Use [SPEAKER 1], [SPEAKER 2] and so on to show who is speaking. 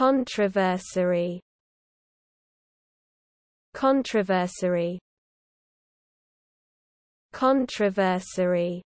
[SPEAKER 1] Controversy. Controversy. Controversy.